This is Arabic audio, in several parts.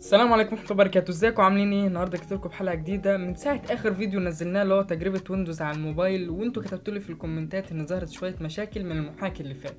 السلام عليكم ورحمه الله وبركاته ازيكم عاملين ايه النهارده جبت لكم بحلقه جديده من ساعه اخر فيديو نزلناه اللي هو تجربه ويندوز على الموبايل وانتوا كتبتوا لي في الكومنتات ان ظهرت شويه مشاكل من المحاكي اللي فات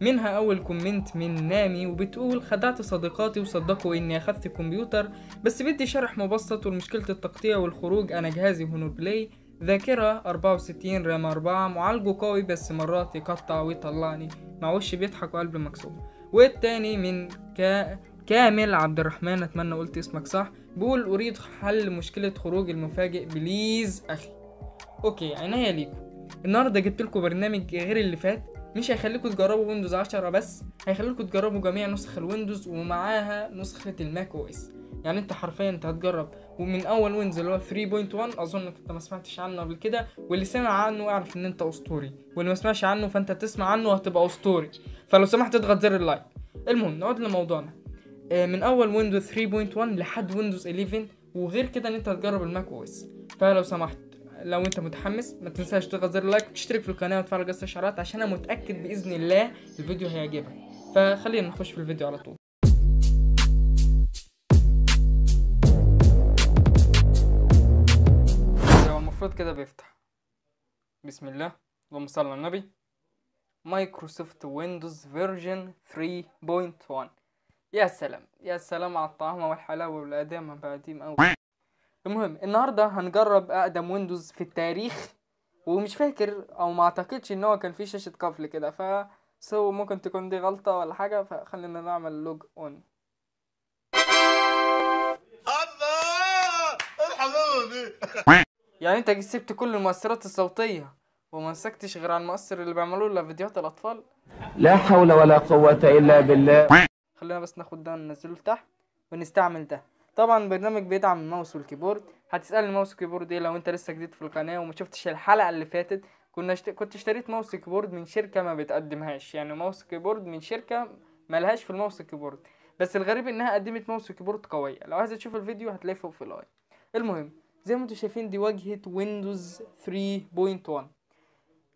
منها اول كومنت من نامي وبتقول خدعت صديقاتي وصدقوا اني اخذت كمبيوتر بس بدي شرح مبسط ومشكله التقطيع والخروج انا جهازي هونور بلاي ذاكرة 64 رام 4 معالجه قوي بس مرات يقطع ويطلعني وش بيضحك وقلب مكسور والتاني من كا كامل عبد الرحمن اتمنى قلت اسمك صح بيقول اريد حل مشكله خروج المفاجئ بليز اخي اوكي عينيا ليكم النهارده جبت لكم برنامج غير اللي فات مش هيخليكم تجربوا ويندوز 10 بس هيخليكم تجربوا جميع نسخ الويندوز ومعاها نسخه الماك او اس يعني انت حرفيا انت هتجرب ومن اول ويندوز اللي هو 3.1 اظن انت ما سمعتش عنه قبل كده واللي سمع عنه اعرف ان انت اسطوري واللي ما سمعش عنه فانت تسمع عنه وهتبقى اسطوري فلو سمحت اضغط زر اللايك المهم نقعد لموضوعنا آه، من اول ويندوز 3.1 لحد ويندوز 11 وغير كده ان انت هتجرب الماك او اس فلو سمحت لو انت متحمس ما تنساش تضغط زر لايك وتشترك في القناه وتفعل جرس الاشعارات عشان انا متاكد باذن الله الفيديو هيعجبك فخلينا نخش في الفيديو على طول هو المفروض كده بيفتح بسم الله اللهم صل على النبي مايكروسوفت ويندوز فيرجن 3.1 يا سلام يا سلام على الطعام والحلاوة والادام بقى قديم أوي المهم النهاردة هنجرب أقدم ويندوز في التاريخ ومش فاكر أو ما أعتقدش إن هو كان فيه شاشة قفل كده ف سو ممكن تكون دي غلطة ولا حاجة فخلينا نعمل لوج أون الله إيه الحلاوة دي يعني أنت سبت كل المؤثرات الصوتية وما مسكتش غير على المؤثر اللي بيعملوه لفيديوهات الأطفال لا حول ولا قوة إلا بالله خلينا بس ناخد ده وننزله لتحت ونستعمل ده طبعا البرنامج بيدعم الماوس والكيبورد هتسالني الماوس والكيبورد ايه لو انت لسه جديد في القناه وما شفتش الحلقه اللي فاتت كنا شت... كنت اشتريت ماوس كيبورد من شركه ما بتقدمهاش يعني ماوس كيبورد من شركه ملهاش في الماوس كيبورد بس الغريب انها قدمت ماوس وكيبورد قويه لو عايز تشوف الفيديو هتلاقيه فوق في الاي المهم زي ما انتم شايفين دي واجهه ويندوز 3.1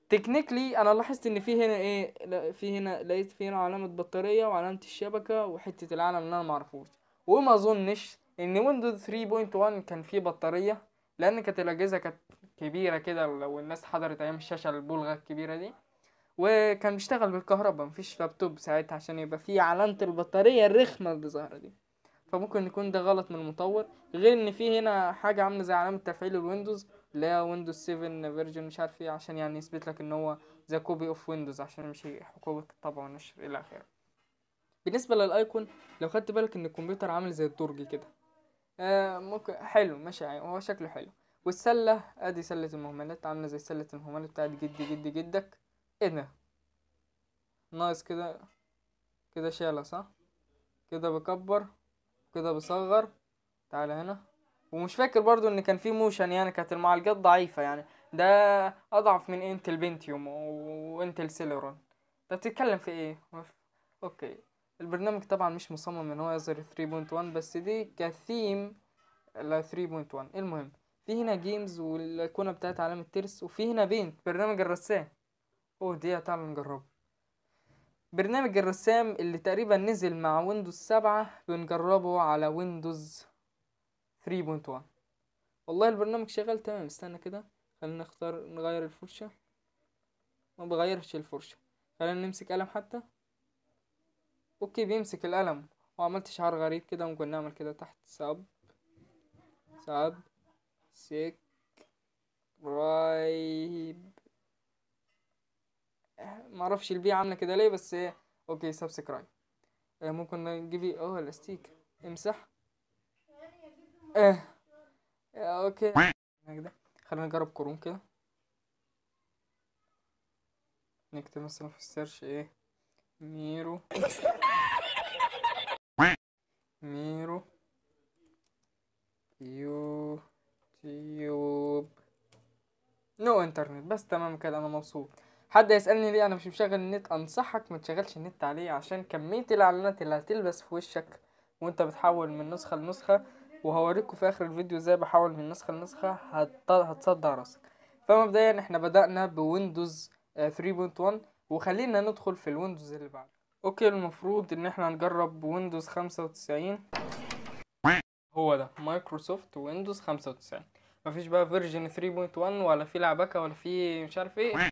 تكنيكلي انا لاحظت ان في هنا ايه في هنا لقيت في هنا علامه بطاريه وعلامه الشبكه وحته العالم اللي انا معرفوش وما اظنش ان ويندوز 3.1 كان فيه بطاريه لان كانت الاجهزه كانت كبيره كده لو الناس حضرت ايام الشاشه البلغه الكبيره دي وكان بيشتغل بالكهرباء مفيش لابتوب ساعتها عشان يبقى فيه علامه البطاريه الرخمه اللي ظاهره دي فممكن يكون ده غلط من المطور غير ان في هنا حاجه عامله زي علامه تفعيل الويندوز لا ويندوز 7 فيرجن مش عارف ايه عشان يعني يثبت لك ان هو ذا كوبي اوف ويندوز عشان مش حكومة الطبع والنشر الى اخره بالنسبة للايكون لو خدت بالك ان الكمبيوتر عامل زي الدرج كده آه ممكن حلو ماشي يعني هو شكله حلو والسلة ادي سلة المهملات عاملة زي سلة المهملات بتاعت جدي جدي جدك ايه ده نايس كده كده شالة صح كده بكبر كده بصغر تعالى هنا ومش فاكر برضو ان كان في موشن يعني كانت المعالجات ضعيفة يعني ده اضعف من انتل بنتيوم وانتل سيلرون انت بتتكلم في ايه اوكي البرنامج طبعا مش مصمم ان هو يظهر 3.1 بس دي كثيم ل 3.1 المهم في هنا جيمز والايقونه بتاعت علامة الترس وفي هنا بينت برنامج الرسام اوه دي تعالى نجربه برنامج الرسام اللي تقريبا نزل مع ويندوز سبعة بنجربه على ويندوز 3.1 والله البرنامج شغال تمام استنى كده خلينا نختار نغير الفرشة ما بغيرش الفرشة خلينا نمسك قلم حتى اوكي بيمسك القلم وعملت شعار غريب كده ممكن نعمل كده تحت سب سب سيك رايب معرفش البي عاملة كده ليه بس إيه. اوكي سبسكرايب إيه، ممكن نجيب اه الاستيك امسح اه اوكي خلينا نجرب كروم كده نكتب مثلا في السيرش ايه ميرو ميرو يوتيوب نو انترنت بس تمام كده انا مبسوط حد يسالني ليه انا مش مشغل النت انصحك ما تشغلش النت عليه عشان كميه الاعلانات اللي هتلبس في وشك وانت بتحول من نسخه لنسخه وهوريكم في اخر الفيديو ازاي بحول من نسخه لنسخه هتصدع راسك فمبدئيا احنا بدأنا بويندوز 3.1 آه، وخلينا ندخل في الويندوز اللي بعده اوكي المفروض ان احنا نجرب ويندوز 95 هو ده مايكروسوفت ويندوز 95 مفيش بقى فيرجن 3.1 ولا في لعبكه ولا في مش عارف ايه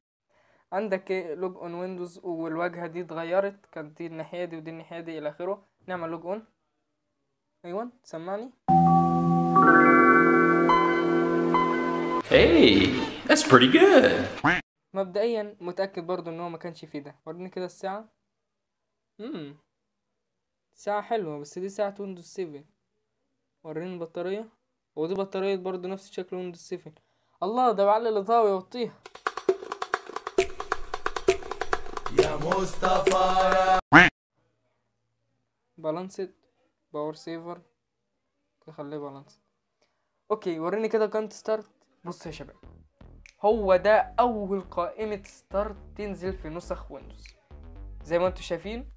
عندك ايه لوج اون ويندوز والواجهه دي اتغيرت كانت دي الناحيه دي ودي الناحيه دي الى اخره نعمل لوج اون ايوه سمعني Hey, that's pretty good. مبدئيا متأكد برضو ان هو ما كانش فيه ده وريني كده الساعة امم ساعة حلوة بس دي ساعة ويندوز 7 وريني البطارية ودي بطارية برضو نفس شكل ويندوز 7 الله ده بعلي الإضاءة ويوطيها يا مصطفى بالانسد باور سيفر خليه بالانس اوكي وريني كده كانت ستارت بص يا شباب هو ده اول قائمة ستارت تنزل في نسخ ويندوز زي ما انتم شايفين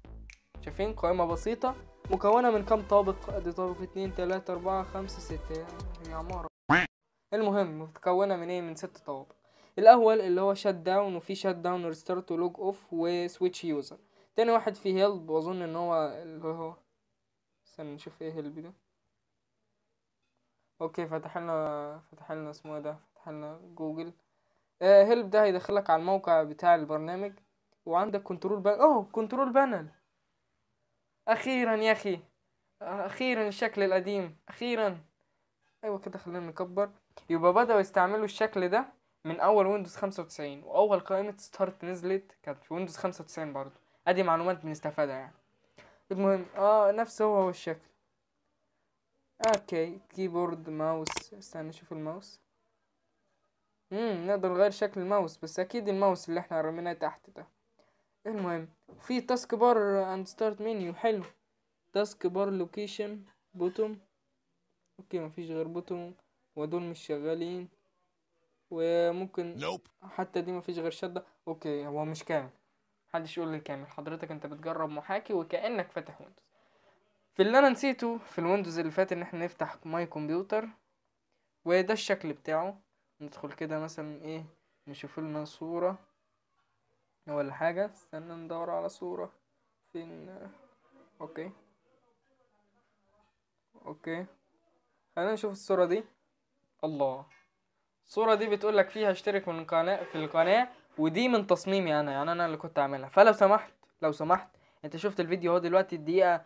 شايفين قائمة بسيطة مكونة من كام طابق دي طابق اتنين تلاتة اربعة خمسة ستة يا عمارة المهم متكونة من ايه من ست طوابق الاول اللي هو شات داون وفي شات داون ريستارت ولوج اوف وسويتش يوزر تاني واحد فيه هيلب واظن ان هو اللي هو استنى نشوف ايه هيلب ده اوكي فتحنا فتحنا اسمه إيه ده فتحنا جوجل هيلب آه، ده هيدخلك على الموقع بتاع البرنامج وعندك كنترول بانل اوه كنترول بانل اخيرا يا اخي اخيرا الشكل القديم اخيرا ايوه كده خلينا نكبر يبقى بدأوا يستعملوا الشكل ده من اول ويندوز 95 واول قائمة ستارت نزلت كانت في ويندوز 95 برضه ادي معلومات بنستفادها يعني المهم اه نفس هو هو الشكل اوكي كيبورد ماوس استنى نشوف الماوس امم نقدر نغير شكل الماوس بس اكيد الماوس اللي احنا رميناه تحت ده المهم في تاسك بار اند ستارت منيو حلو تاسك بار لوكيشن بوتوم اوكي مفيش غير بوتوم ودول مش شغالين وممكن حتى دي مفيش غير شدة اوكي هو مش كامل محدش يقول لي كامل حضرتك انت بتجرب محاكي وكأنك فاتح ويندوز في اللي انا نسيته في الويندوز اللي فات ان احنا نفتح ماي كمبيوتر وده الشكل بتاعه ندخل كده مثلا ايه نشوف لنا صورة ولا حاجة استنى ندور على صورة فين اوكي اوكي خلينا نشوف الصورة دي الله الصورة دي بتقول لك فيها اشترك من القناة في القناة ودي من تصميمي انا يعني انا اللي كنت عاملها فلو سمحت لو سمحت انت شفت الفيديو اهو دلوقتي الدقيقة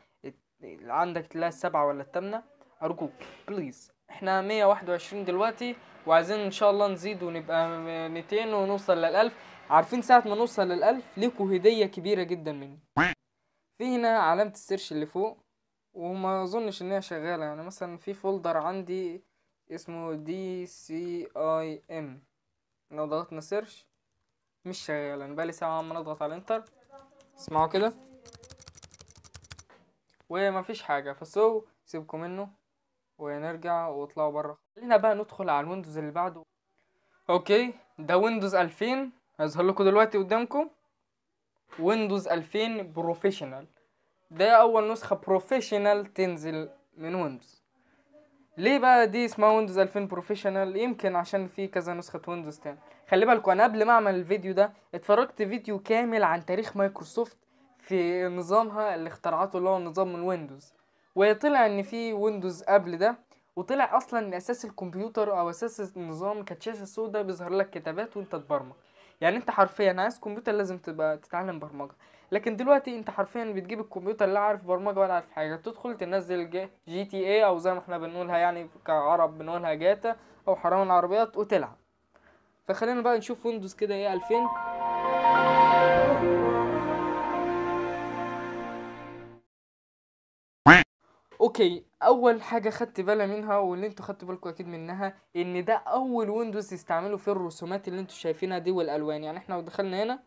عندك تلاقي السبعة ولا الثامنة أرجوك بليز احنا 121 دلوقتي وعايزين ان شاء الله نزيد ونبقى 200 ونوصل للألف عارفين ساعة ما نوصل للألف ليكوا هدية كبيرة جدا مني في هنا علامة السيرش اللي فوق وما اظنش ان هي شغالة يعني مثلا في فولدر عندي اسمه دي سي اي ام لو ضغطنا سيرش مش شغال انا بقالي ساعة عمال اضغط على انتر اسمعوا كده ومفيش حاجة فسو سيبكم منه ونرجع واطلعوا بره خلينا بقى ندخل على الويندوز اللي بعده اوكي ده ويندوز 2000 هيظهر لكم دلوقتي قدامكم ويندوز 2000 بروفيشنال ده اول نسخة بروفيشنال تنزل من ويندوز ليه بقى دي اسمها ويندوز 2000 بروفيشنال يمكن عشان في كذا نسخه ويندوز تاني خلي بالكوا انا قبل ما اعمل الفيديو ده اتفرجت فيديو كامل عن تاريخ مايكروسوفت في نظامها اللي اخترعته اللي هو نظام الويندوز وطلع ان في ويندوز قبل ده وطلع اصلا ان اساس الكمبيوتر او اساس النظام كانت شاشه سوداء بيظهر لك كتابات وانت تبرمج يعني انت حرفيا عايز كمبيوتر لازم تبقى تتعلم برمجه لكن دلوقتي انت حرفيا بتجيب الكمبيوتر لا عارف برمجه ولا عارف حاجه تدخل تنزل جي تي اي او زي ما احنا بنقولها يعني كعرب بنقولها جاتا او حرام العربيات وتلعب فخلينا بقى نشوف ويندوز كده ايه 2000 اوكي اول حاجه خدت بالي منها واللي انتوا خدتوا بالكم اكيد منها ان ده اول ويندوز يستعملوا فيه الرسومات اللي انتوا شايفينها دي والالوان يعني احنا لو دخلنا هنا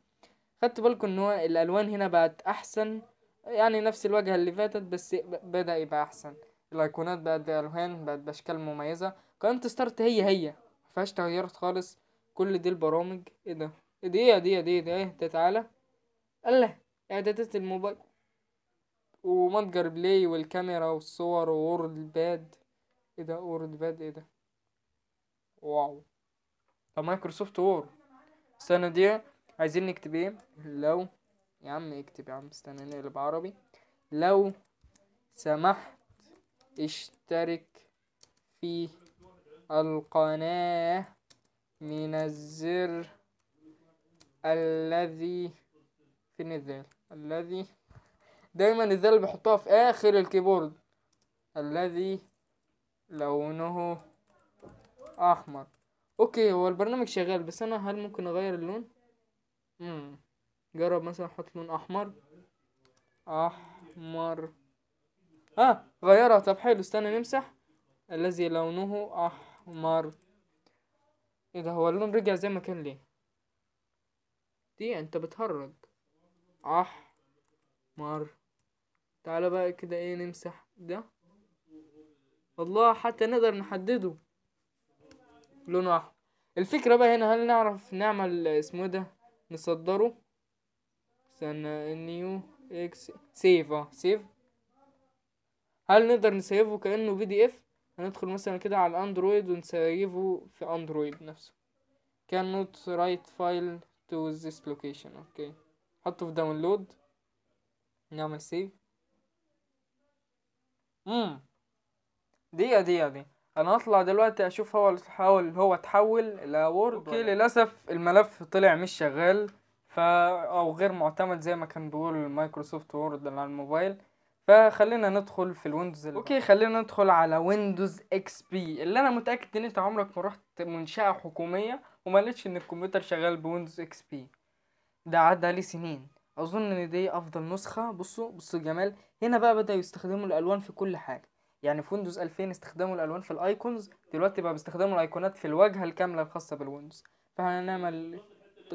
خدت بالكم ان هو الالوان هنا بقت احسن يعني نفس الواجهه اللي فاتت بس بدا يبقى احسن الايقونات بقت بالوان بقت باشكال مميزه قناه ستارت هي هي مفيهاش تغيرت خالص كل دي البرامج ايه ده ايه دي ايه دي ايه دي إيه, ايه ده تعالى الله اعدادات الموبايل ومتجر بلاي والكاميرا والصور وورد باد ايه ده وورد باد ايه ده واو طب مايكروسوفت وورد السنة دي عايزين نكتب ايه لو يا عم اكتب يا عم استنى نقلب عربي لو سمحت اشترك في القناة من الزر الذي فين الذال الذي دايما الزر اللي بيحطوها في اخر الكيبورد الذي لونه احمر اوكي هو البرنامج شغال بس انا هل ممكن اغير اللون مم. جرب مثلا احط لون احمر احمر اه غيرها طب حلو استنى نمسح الذي لونه احمر ايه ده هو اللون رجع زي ما كان ليه دي انت بتهرج احمر تعالى بقى كده ايه نمسح ده والله حتى نقدر نحدده لونه احمر الفكرة بقى هنا هل نعرف نعمل اسمه إيه ده نصدره استنى نيو اكس سيف اه سيف هل نقدر نسيفه كأنه بي دي اف هندخل مثلا كده على الاندرويد ونسيفه في اندرويد نفسه cannot write file to this location اوكي okay. حطه في داونلود نعمل سيف امم دقيقة دقيقة دي انا هطلع دلوقتي اشوف هو حاول هو تحول لوورد اوكي للاسف الملف طلع مش شغال ف او غير معتمد زي ما كان بيقول مايكروسوفت وورد على الموبايل فخلينا ندخل في الويندوز اوكي خلينا ندخل على ويندوز اكس بي اللي انا متاكد ان انت عمرك ما رحت منشاه حكوميه وما لقيتش ان الكمبيوتر شغال بويندوز اكس بي ده عدى عليه سنين اظن ان دي افضل نسخه بصوا بصوا الجمال هنا بقى بدأوا يستخدموا الالوان في كل حاجه يعني في ويندوز 2000 استخدموا الالوان في الايكونز دلوقتي بقى بيستخدموا الايقونات في الواجهه الكامله الخاصه بالويندوز فهنعمل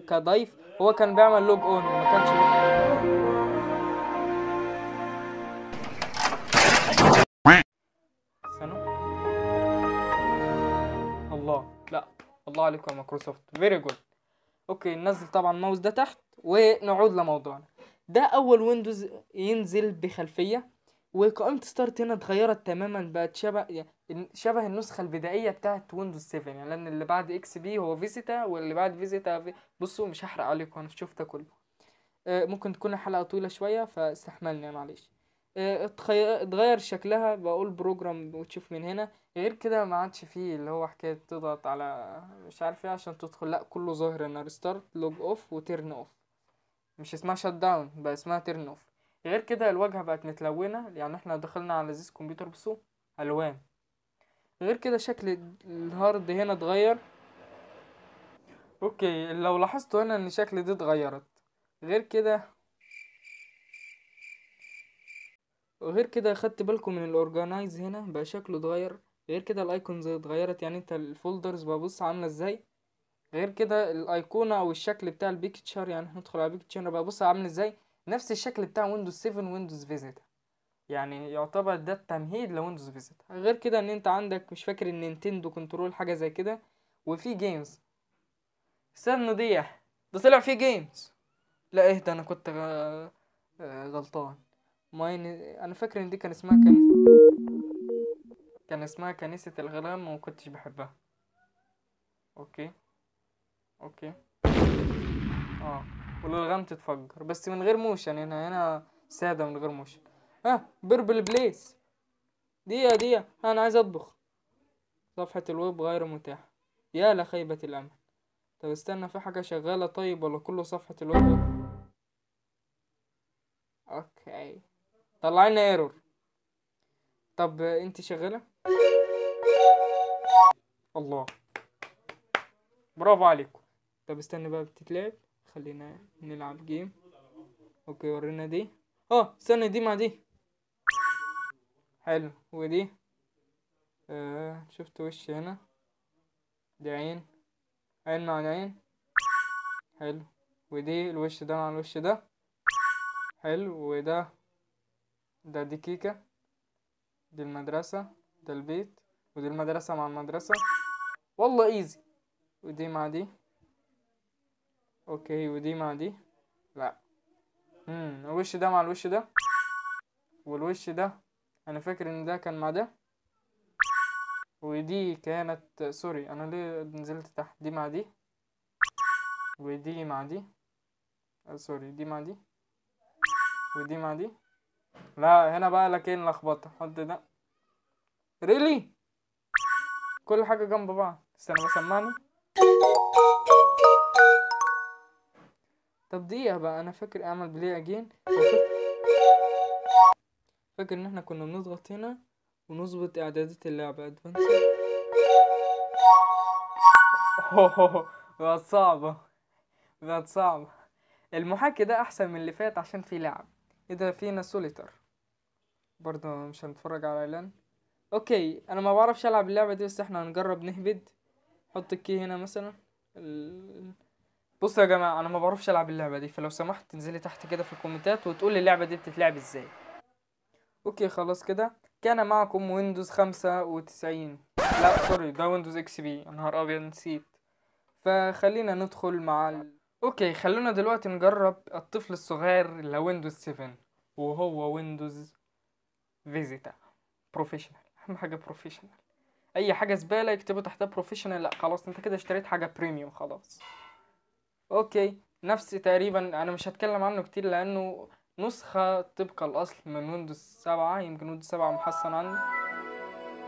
كضيف هو كان بيعمل لوج اون ما كانش الله لا الله عليكم يا مايكروسوفت فيري جود اوكي ننزل طبعا الماوس ده تحت ونعود لموضوعنا ده اول ويندوز ينزل بخلفيه وقائمه ستارت هنا اتغيرت تماما بقت شبه يعني شبه النسخه البدائيه بتاعت ويندوز 7 يعني لان اللي بعد اكس بي هو فيزيتا واللي بعد فيزيتا في... بصوا مش هحرق عليكم انا شفت كله آه، ممكن تكون الحلقه طويله شويه فاستحملني معلش آه، اتغير شكلها بقول بروجرام وتشوف من هنا غير كده ما عادش فيه اللي هو حكايه تضغط على مش عارف ايه عشان تدخل لا كله ظاهر ان ريستارت لوج اوف وتيرن اوف مش اسمها شت داون بقى اسمها تيرن اوف غير كده الواجهه بقت متلونه يعني احنا دخلنا على زيس كمبيوتر بسو الوان غير كده شكل الهارد هنا اتغير اوكي لو لاحظتوا هنا ان شكل دي اتغيرت غير كده غير كده خدت بالكم من الاورجانيز هنا بقى شكله اتغير غير كده الايكونز اتغيرت يعني انت الفولدرز ببص عامله ازاي غير كده الايقونه او الشكل بتاع البيكتشر يعني هندخل على بيكتشر بقى بص عامل ازاي نفس الشكل بتاع ويندوز 7 ويندوز فيزيت يعني يعتبر ده التمهيد لويندوز فيزيت غير كده ان انت عندك مش فاكر النينتندو كنترول حاجه زي كده وفي جيمز استنوا دي ده طلع في جيمز لا اهدى انا كنت آه، غلطان ماين انا فاكر ان دي كان اسمها كنيسة كان اسمها كنيسة الغرام وما كنتش بحبها اوكي اوكي اه والغرام تتفجر بس من غير موشن هنا يعني هنا سادة من غير موشن ها آه. بربل بليس دقيقة دقيقة انا عايز اطبخ صفحة الويب غير متاحة يا لخيبة الامل طب استنى في حاجة شغالة طيب ولا كله صفحة الويب اوكي طلع لنا ايرور طب انت شغاله الله برافو عليكم طب استنى بقى بتتلعب خلينا نلعب جيم اوكي ورينا دي اه استنى دي مع دي حلو ودي آه شفت وش هنا دي عين عين مع عين حلو ودي الوش ده مع الوش ده حلو وده ده دي كيكة دي المدرسة ده البيت ودي المدرسة مع المدرسة والله ايزي ودي مع دي اوكي ودي مع دي لا امم الوش ده مع الوش ده والوش ده انا فاكر ان ده كان مع ده ودي كانت سوري انا ليه نزلت تحت دي مع دي ودي مع دي سوري دي مع دي ودي مع دي لا هنا بقى لكن لخبطه حط ده ريلي كل حاجه جنب بعض استنى بسمعني طب دقيقه بقى انا فاكر اعمل بلاي اجين فاكر ان احنا كنا بنضغط هنا ونظبط اعدادات اللعبه ادفانس بقت صعبه بقت صعبه المحاكي ده احسن من اللي فات عشان فيه لعب ايه ده فينا سوليتر برضه مش هنتفرج على اعلان اوكي انا ما بعرفش العب اللعبه دي بس احنا هنجرب نهبد حط الكي هنا مثلا ال... بصوا يا جماعه انا ما بعرفش العب اللعبه دي فلو سمحت تنزلي تحت كده في الكومنتات وتقولي اللعبه دي بتتلعب ازاي اوكي خلاص كده كان معكم ويندوز خمسة وتسعين لا سوري ده ويندوز اكس بي نهار ابيض نسيت فخلينا ندخل مع ال... اوكي خلونا دلوقتي نجرب الطفل الصغير لويندوز 7 وهو ويندوز فيزيتا بروفيشنال اهم حاجه بروفيشنال اي حاجه زباله يكتبوا تحتها بروفيشنال لا خلاص انت كده اشتريت حاجه بريميوم خلاص اوكي نفس تقريبا انا مش هتكلم عنه كتير لانه نسخة طبق الأصل من ويندوز سبعة يمكن ويندوز سبعة محسن عنه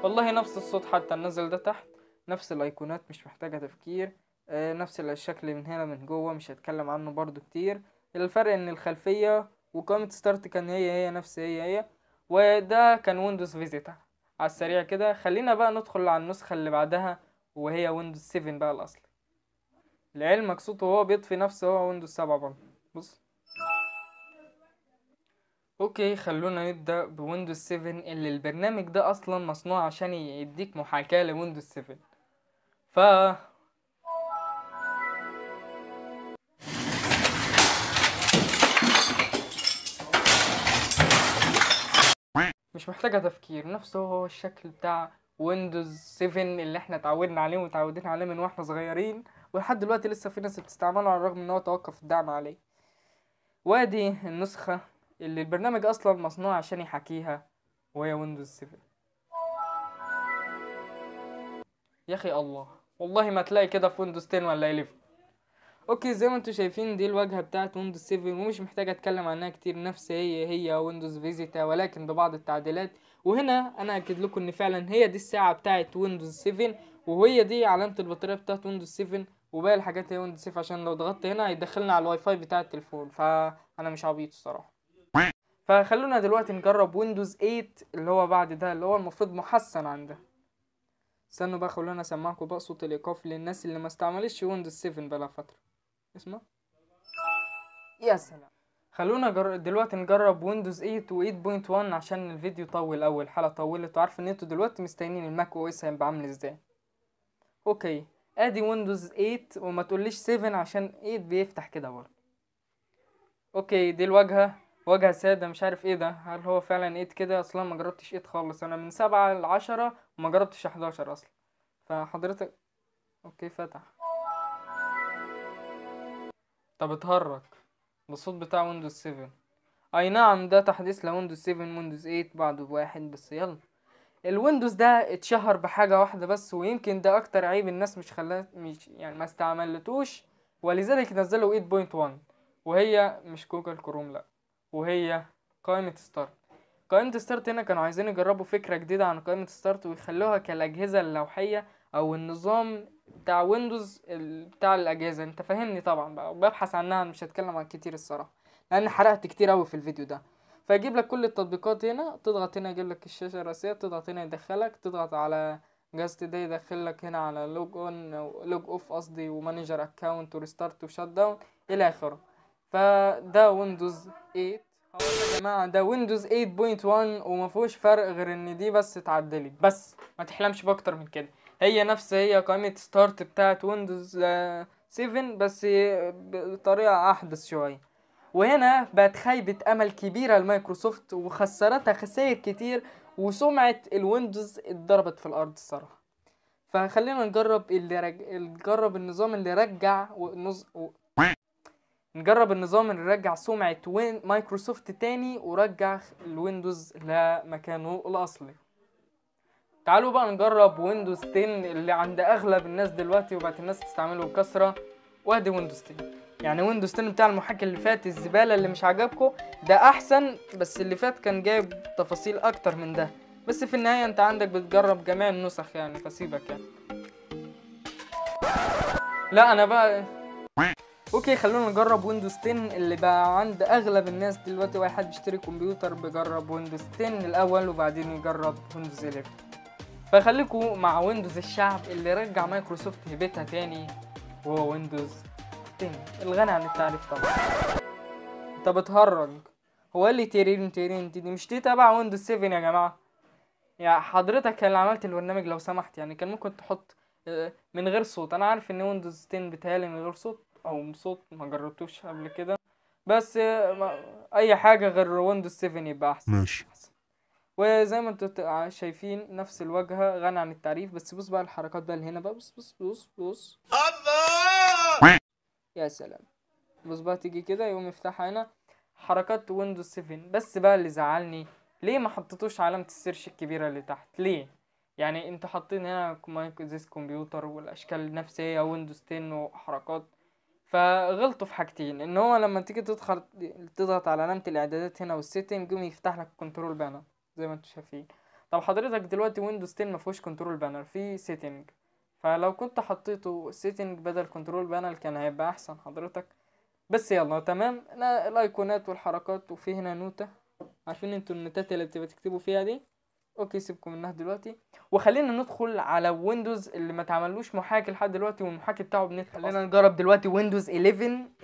والله نفس الصوت حتى النزل ده تحت نفس الأيقونات مش محتاجة تفكير آه، نفس الشكل من هنا من جوه مش هتكلم عنه برضو كتير الفرق ان الخلفية وكومنت ستارت كان هي هي نفس هي هي وده كان ويندوز فيزيتا على السريع كده خلينا بقى ندخل على النسخة اللي بعدها وهي ويندوز 7 بقى الأصلي لعلمك صوته وهو بيطفي نفسه هو ويندوز 7 برضه بص اوكي خلونا نبدا بويندوز 7 اللي البرنامج ده اصلا مصنوع عشان يديك محاكاه لويندوز 7 ف مش محتاجة تفكير نفسه هو الشكل بتاع ويندوز 7 اللي احنا اتعودنا عليه ومتعودين عليه من واحنا صغيرين ولحد دلوقتي لسه في ناس بتستعمله على الرغم ان هو توقف الدعم عليه وادي النسخة اللي البرنامج اصلا مصنوع عشان يحكيها وهي ويندوز 7 يا اخي الله والله ما تلاقي كده في ويندوز 10 ولا 11 اوكي زي ما انتم شايفين دي الواجهه بتاعت ويندوز 7 ومش محتاج اتكلم عنها كتير نفس هي هي ويندوز فيزيتا ولكن ببعض التعديلات وهنا انا اكد لكم ان فعلا هي دي الساعه بتاعت ويندوز 7 وهي دي علامه البطاريه بتاعت ويندوز 7 وباقي الحاجات هي ويندوز 7 عشان لو ضغطت هنا هيدخلنا على الواي فاي بتاع التليفون فانا مش عبيط الصراحه فخلونا دلوقتي نجرب ويندوز 8 اللي هو بعد ده اللي هو المفروض محسن عن ده استنوا بقى خلونا اسمعكم بقى صوت الايقاف للناس اللي ما استعملتش ويندوز 7 بقى فتره اسمه يا سلام خلونا جر... دلوقتي نجرب ويندوز 8 و8.1 عشان الفيديو طول اول الحلقه طولت وعارف ان انتوا دلوقتي مستنيين الماك او اس هيبقى عامل ازاي اوكي ادي ويندوز 8 وما تقوليش 7 عشان 8 بيفتح كده برضه اوكي دي الواجهه واجهه ساده مش عارف ايه ده هل هو فعلا 8 كده اصلا ما جربتش 8 خالص انا من 7 ل 10 وما جربتش 11 اصلا فحضرتك اوكي فتح طب اتهرج بالصوت بتاع ويندوز 7 اي نعم ده تحديث لويندوز 7 ويندوز 8 بعده بواحد بس يلا الويندوز ده اتشهر بحاجة واحدة بس ويمكن ده اكتر عيب الناس مش خلاه مش يعني ما استعملتوش ولذلك نزلوا 8.1 وهي مش جوجل كروم لا وهي قائمة ستارت قائمة ستارت هنا كانوا عايزين يجربوا فكرة جديدة عن قائمة ستارت ويخلوها كالأجهزة اللوحية أو النظام بتاع ويندوز بتاع الاجهزه انت فاهمني طبعا بقى وببحث عنها مش هتكلم عن كتير الصراحه لان حرقت كتير قوي في الفيديو ده فاجيب لك كل التطبيقات هنا تضغط هنا يجيب لك الشاشه الرئيسيه تضغط هنا يدخلك تضغط على جاست ده يدخل لك هنا على لوج اون لوج اوف قصدي ومانجر اكونت وريستارت وشات داون الى اخره فده ويندوز 8 يا جماعه ده ويندوز 8.1 وما فيهوش فرق غير ان دي بس اتعدلت بس ما تحلمش باكتر من كده هي نفس هي قائمة ستارت بتاعت ويندوز 7 آه، بس بطريقة أحدث شوية وهنا بقت خيبة أمل كبيرة لمايكروسوفت وخسرتها خسائر كتير وسمعة الويندوز اتضربت في الأرض الصراحة فخلينا نجرب اللي رج... نجرب النظام اللي رجع ونز... و... نجرب النظام اللي رجع سمعة وين مايكروسوفت تاني ورجع الويندوز لمكانه الأصلي تعالوا بقى نجرب ويندوز 10 اللي عند اغلب الناس دلوقتي وبقت الناس تستعمله بكثره وادي ويندوز 10 يعني ويندوز 10 بتاع المحاكي اللي فات الزباله اللي مش عجبكم ده احسن بس اللي فات كان جايب تفاصيل اكتر من ده بس في النهايه انت عندك بتجرب جميع النسخ يعني فسيبك يعني لا انا بقى اوكي خلونا نجرب ويندوز 10 اللي بقى عند اغلب الناس دلوقتي واي حد بيشتري كمبيوتر بيجرب ويندوز 10 الاول وبعدين يجرب ويندوز 11 فخليكم مع ويندوز الشعب اللي رجع مايكروسوفت هيبتها تاني وهو ويندوز 10 الغني عن التعريف طبعا انت بتهرج هو قال لي تيرين تيرين دي مش دي تبع ويندوز 7 يا جماعه يعني حضرتك اللي عملت البرنامج لو سمحت يعني كان ممكن تحط آه، من غير صوت انا عارف ان ويندوز 10 بيتهيألي من غير صوت او صوت ما جربتوش قبل كده بس آه، اي حاجه غير ويندوز 7 يبقى احسن ماشي وزي ما انتوا آه، شايفين نفس الواجهه غني عن التعريف بس بص بقى الحركات بقى اللي هنا بقى بص بص بص بص الله يا سلام بص بقى تيجي كده يقوم يفتحها هنا حركات ويندوز 7 بس بقى اللي زعلني ليه ما حطيتوش علامه السيرش الكبيره اللي تحت ليه يعني انتوا حاطين هنا مايكروزيس كمبيوتر والاشكال النفسية ويندوز 10 وحركات فغلطوا في حاجتين ان هو لما تيجي تدخل تضغط على علامه الاعدادات هنا والسيتنج يقوم يفتح لك كنترول بانل زي ما انتم شايفين طب حضرتك دلوقتي ويندوز 10 ما فيهوش كنترول بانر في سيتنج فلو كنت حطيته سيتنج بدل كنترول بانر كان هيبقى احسن حضرتك بس يلا تمام الايقونات والحركات وفي هنا نوتة عارفين انتوا النوتات اللي بتبقى تكتبوا فيها دي اوكي سيبكم منها دلوقتي وخلينا ندخل على ويندوز اللي ما اتعملوش محاكي لحد دلوقتي والمحاكي بتاعه بنت خلينا نجرب دلوقتي ويندوز 11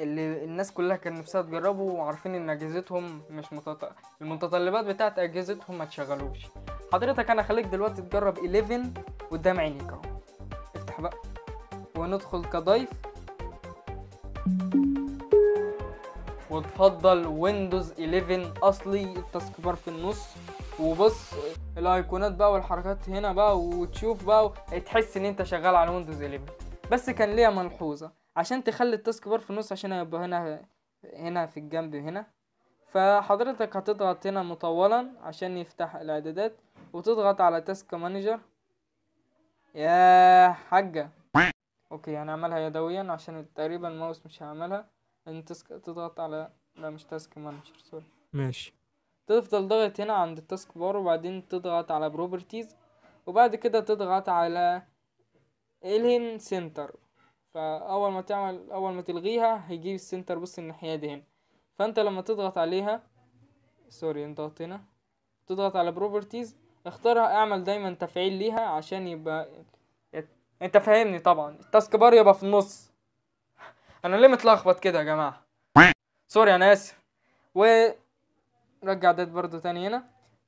اللي الناس كلها كان نفسها تجربه وعارفين ان اجهزتهم مش متط... المتطلبات بتاعت اجهزتهم ما تشغلوش حضرتك انا خليك دلوقتي تجرب 11 قدام عينيك اهو افتح بقى وندخل كضيف وتفضل ويندوز 11 اصلي التاسك بار في النص وبص الايقونات بقى والحركات هنا بقى وتشوف بقى تحس ان انت شغال على ويندوز 11 بس كان ليا ملحوظه عشان تخلي التاسك بار في النص عشان يبقى هنا هنا في الجنب هنا فحضرتك هتضغط هنا مطولا عشان يفتح الاعدادات وتضغط على تاسك مانجر يا حاجه اوكي هنعملها يدويا عشان تقريبا الماوس مش هعملها انت تضغط على لا مش تاسك مانجر سوري ماشي تفضل ضاغط هنا عند التاسك بار وبعدين تضغط على بروبرتيز وبعد كده تضغط على الهن سنتر فاول ما تعمل اول ما تلغيها هيجيب السنتر بص الناحيه دي هنا فانت لما تضغط عليها سوري نضغط هنا تضغط على بروبرتيز اختارها اعمل دايما تفعيل ليها عشان يبقى انت فاهمني طبعا التاسك بار يبقى في النص انا ليه متلخبط كده يا جماعه سوري انا اسف و رجع ديت برضو تاني هنا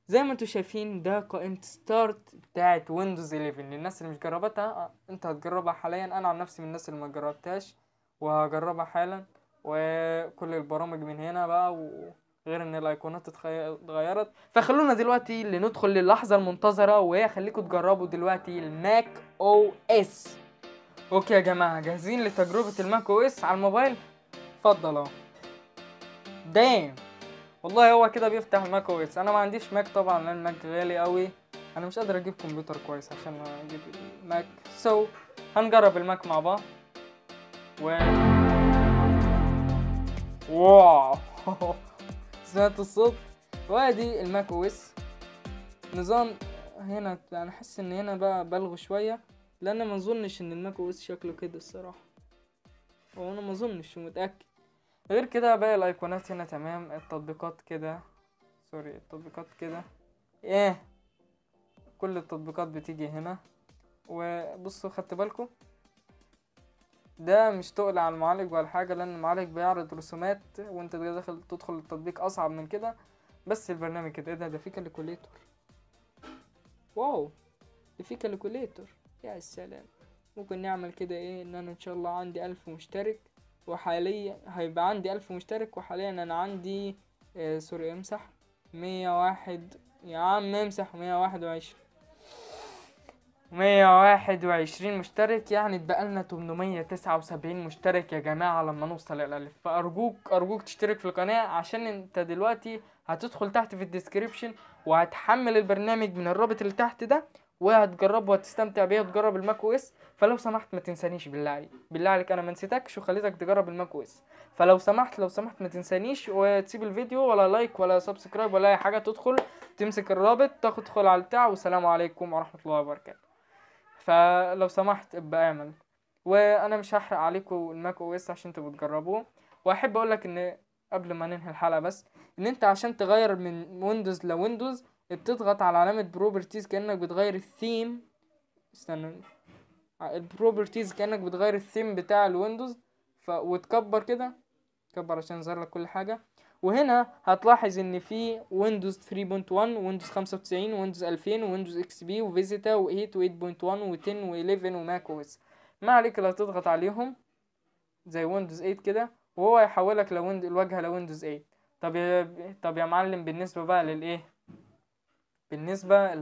زي ما انتوا شايفين ده قائمة ستارت بتاعت ويندوز 11 للناس اللي مش جربتها آه، انت هتجربها حاليا انا عن نفسي من الناس اللي ما جربتهاش وهجربها حالا وكل البرامج من هنا بقى وغير ان الايقونات اتغيرت فخلونا دلوقتي لندخل للحظة المنتظرة وهي خليكم تجربوا دلوقتي الماك او اس اوكي يا جماعة جاهزين لتجربة الماك او اس على الموبايل اتفضل اهو دام والله هو كده بيفتح الماك او اس انا ما عنديش ماك طبعا لان الماك غالي قوي انا مش قادر اجيب كمبيوتر كويس عشان اجيب ماك سو so, هنجرب الماك مع بعض و واو سمعت الصوت وادي الماك او اس نظام هنا يعني انا حاسس ان هنا بقى بلغوا شويه لان ما اظنش ان الماك او اس شكله كده الصراحه وانا ما اظنش ومتاكد غير كده باقي الايقونات هنا تمام التطبيقات كده سوري التطبيقات كده ايه كل التطبيقات بتيجي هنا وبصوا خدت بالكم ده مش تقل على المعالج ولا حاجة لأن المعالج بيعرض رسومات وانت داخل تدخل التطبيق أصعب من كده بس البرنامج كده ايه ده ده فيه كالكوليتور واو ده فيه كالكوليتور يا سلام ممكن نعمل كده ايه ان انا ان شاء الله عندي ألف مشترك وحاليا هيبقى عندي ألف مشترك وحاليا أنا عندي آه سوري امسح مية واحد يا عم امسح مية واحد وعشرين مية واحد وعشرين مشترك يعني اتبقالنا تمنمية تسعة وسبعين مشترك يا جماعة لما نوصل الألف فأرجوك أرجوك تشترك في القناة عشان انت دلوقتي هتدخل تحت في الديسكريبشن وهتحمل البرنامج من الرابط اللي تحت ده وهتجربه وهتستمتع بيه وتجرب الماك او اس فلو سمحت ما تنسانيش بالله عليك بالله عليك انا ما نسيتكش وخليتك تجرب اس فلو سمحت لو سمحت ما تنسانيش وتسيب الفيديو ولا لايك ولا سبسكرايب ولا اي حاجه تدخل تمسك الرابط تاخد تدخل على البتاع والسلام عليكم ورحمه الله وبركاته فلو سمحت ابقى اعمل وانا مش هحرق عليكم الماك او اس عشان انتوا بتجربوه واحب اقول لك ان قبل ما ننهي الحلقه بس ان انت عشان تغير من ويندوز لويندوز بتضغط على علامه بروبرتيز كانك بتغير الثيم استنى البروبرتيز كانك بتغير الثيم بتاع الويندوز ف... وتكبر كده كبر عشان يظهر لك كل حاجه وهنا هتلاحظ ان في ويندوز 3.1 ويندوز 95 ويندوز 2000 ويندوز اكس بي وفيزيتا و8 و8.1 و10 و11 وماك او اس ما عليك الا تضغط عليهم زي ويندوز 8 كده وهو هيحولك لويند الواجهه لويندوز 8 طب يا طب يا معلم بالنسبه بقى للايه بالنسبه ل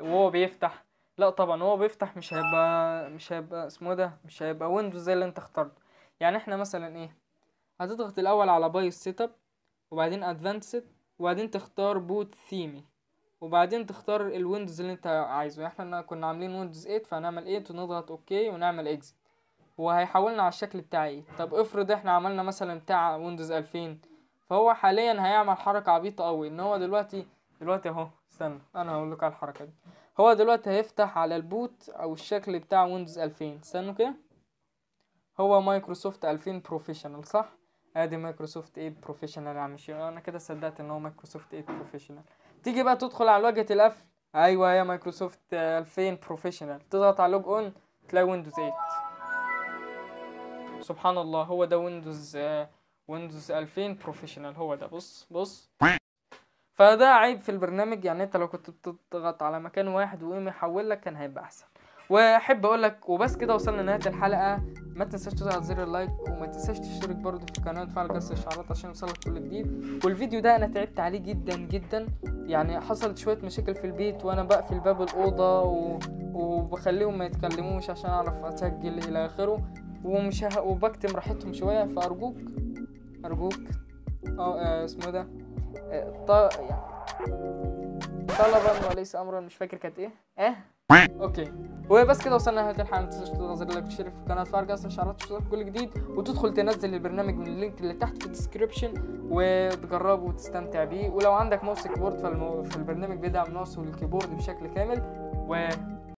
وهو بيفتح لا طبعا هو بيفتح مش هيبقى مش هيبقى اسمه إيه ده مش هيبقى ويندوز زي اللي انت اخترته يعني احنا مثلا ايه هتضغط الاول على باي سيت اب وبعدين ادفانسد وبعدين تختار بوت ثيمي وبعدين تختار الويندوز اللي انت عايزه يعني احنا كنا عاملين ويندوز 8 فهنعمل 8 ونضغط اوكي ونعمل اكزيت وهيحولنا على الشكل بتاع ايه طب افرض احنا عملنا مثلا بتاع ويندوز 2000 فهو حاليا هيعمل حركه عبيطه قوي ان هو دلوقتي دلوقتي اهو استنى انا هقول لك على الحركه دي هو دلوقتي هيفتح على البوت او الشكل بتاع ويندوز 2000 استنوا كده هو مايكروسوفت 2000 بروفيشنال صح ادي مايكروسوفت 8 بروفيشنال يا عم انا كده صدقت ان هو مايكروسوفت 8 بروفيشنال تيجي بقى تدخل على واجهه القفل ايوه هي مايكروسوفت 2000 بروفيشنال تضغط على لوج اون تلاقي ويندوز 8 سبحان الله هو ده ويندوز ويندوز 2000 بروفيشنال هو ده بص بص فده عيب في البرنامج يعني انت لو كنت بتضغط على مكان واحد وقوم يحول لك كان هيبقى احسن واحب اقول لك وبس كده وصلنا لنهايه الحلقه ما تنساش تضغط زر اللايك وما تنساش تشترك برضه في القناه وتفعل جرس الاشعارات عشان يوصلك كل جديد والفيديو ده انا تعبت عليه جدا جدا يعني حصلت شويه مشاكل في البيت وانا بقفل باب الاوضه و... وبخليهم ما يتكلموش عشان اعرف اسجل الى اخره ومش وبكتم راحتهم شويه فارجوك ارجوك اه, آه، اسمه إيه ده آه، يعني طلبا وليس امرا مش فاكر كانت ايه اه اوكي وبس كده وصلنا لنهايه الحلقه ما تنساش تضغط زر لايك وشير في القناه تفعل جرس تشوف وتشوف كل جديد وتدخل تنزل البرنامج من اللينك اللي تحت في الديسكربشن وتجربه وتستمتع بيه ولو عندك ماوس كيبورد فالمو... فالبرنامج بيدعم ماوس والكيبورد بشكل كامل و